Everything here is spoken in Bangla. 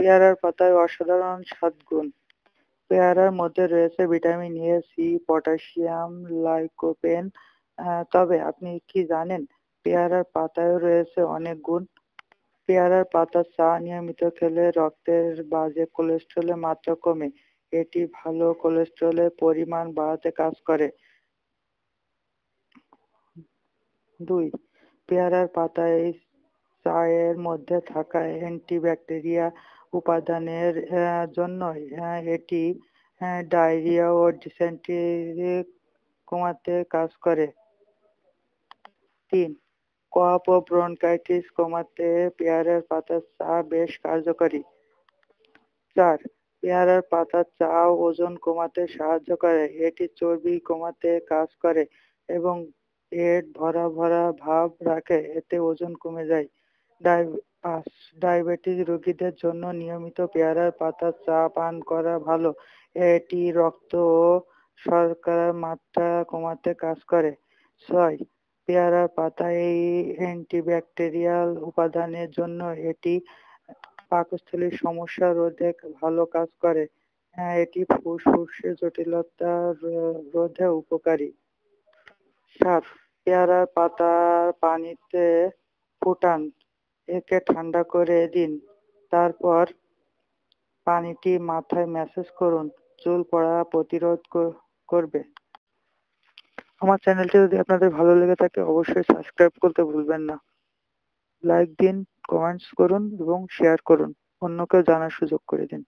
পেয়ারার পাতায় অসাধারণ গুণ পেয়ারার মধ্যে রয়েছে vitamin A C potassium lycopene তবে আপনি কি জানেন পেয়ারার পাতায় রয়েছে অনেক গুণ পেয়ারার পাতা চা নিয়মিত খেলে রক্তের বাজে কোলেস্ট্রলের মাত্রা কমে এটি ভালো কোলেস্ট্রলের পরিমাণ বাড়াতে কাজ করে দুই পেয়ারার পাতায় চায়ের মধ্যে থাকা অ্যান্টিব্যাকটেরিয়া উপাদানের জন্য এটি ডায়রিয়া ও ডিসেন্ট্রি কমাতে কাজ করে তিন কফ ও ব্রনকাইটিস কমাতে পেয়ারের পাতার চা বেশ কার্যকরী চার পেয়ারার পাতার চা ওজন কমাতে সাহায্য করে এটি চর্বি কমাতে কাজ করে এবং পেট ভরা ভরা ভাব রাখে এতে ওজন কমে যায় ডায় ডায়াবেটিস রোগীদের জন্য নিয়মিত পেয়ারার পাতার চা পান করা ভালো এটি রক্ত ও শর্করার মাত্রা কমাতে কাজ করে ছয় পেয়ারার পাতা এই অ্যান্টিব্যাকটেরিয়াল উপাদানের জন্য এটি পাকস্থলীর সমস্যা রোধে ভালো কাজ করে হ্যাঁ, এটি ফুসফুসের জটিলতা রোধে উপকারী সাত পেয়ারার পাতা পানিতে ফুটান একে ঠান্ডা করে দিন তারপর পানিটি মাথায় ম্যাসেজ করুন চুল পড়া প্রতিরোধ করবে আমার চ্যানেলটি যদি আপনাদের ভালো লেগে থাকে অবশ্যই সাবস্ক্রাইব করতে ভুলবেন না লাইক দিন কমেন্টস করুন এবং শেয়ার করুন অন্যকে জানার সুযোগ করে দিন